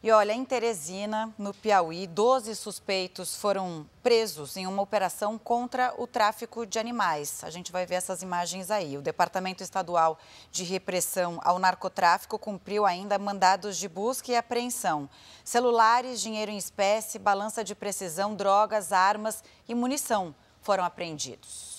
E olha, em Teresina, no Piauí, 12 suspeitos foram presos em uma operação contra o tráfico de animais. A gente vai ver essas imagens aí. O Departamento Estadual de Repressão ao Narcotráfico cumpriu ainda mandados de busca e apreensão. Celulares, dinheiro em espécie, balança de precisão, drogas, armas e munição foram apreendidos.